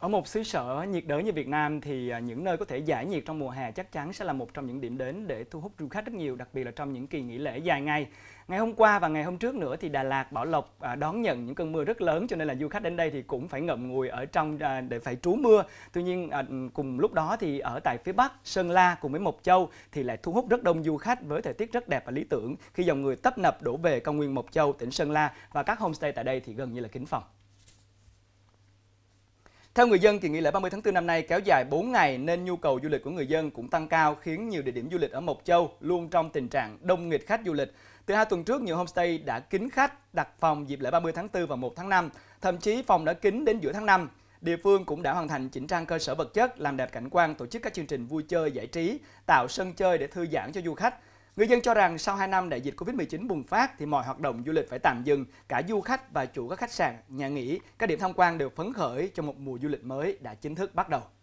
Ở một xứ sở nhiệt đới như Việt Nam thì à, những nơi có thể giải nhiệt trong mùa hè chắc chắn sẽ là một trong những điểm đến để thu hút du khách rất nhiều, đặc biệt là trong những kỳ nghỉ lễ dài ngày. Ngày hôm qua và ngày hôm trước nữa thì Đà Lạt, Bảo Lộc à, đón nhận những cơn mưa rất lớn cho nên là du khách đến đây thì cũng phải ngậm ngùi ở trong à, để phải trú mưa. Tuy nhiên cùng lúc đó thì ở tại phía Bắc, Sơn La cùng với Mộc Châu thì lại thu hút rất đông du khách với thời tiết rất đẹp và lý tưởng khi dòng người tấp nập đổ về công nguyên Mộc Châu, tỉnh Sơn La và các homestay tại đây thì gần như là kín phòng. Theo người dân thì nghỉ lễ 30 tháng 4 năm nay kéo dài 4 ngày nên nhu cầu du lịch của người dân cũng tăng cao khiến nhiều địa điểm du lịch ở Mộc Châu luôn trong tình trạng đông nghịch khách du lịch. Từ hai tuần trước, nhiều homestay đã kín khách đặt phòng dịp lễ 30 tháng 4 và 1 tháng 5, thậm chí phòng đã kín đến giữa tháng 5. Địa phương cũng đã hoàn thành chỉnh trang cơ sở vật chất, làm đẹp cảnh quan, tổ chức các chương trình vui chơi giải trí, tạo sân chơi để thư giãn cho du khách. Người dân cho rằng sau 2 năm đại dịch Covid-19 bùng phát thì mọi hoạt động du lịch phải tạm dừng, cả du khách và chủ các khách sạn, nhà nghỉ, các điểm tham quan đều phấn khởi cho một mùa du lịch mới đã chính thức bắt đầu.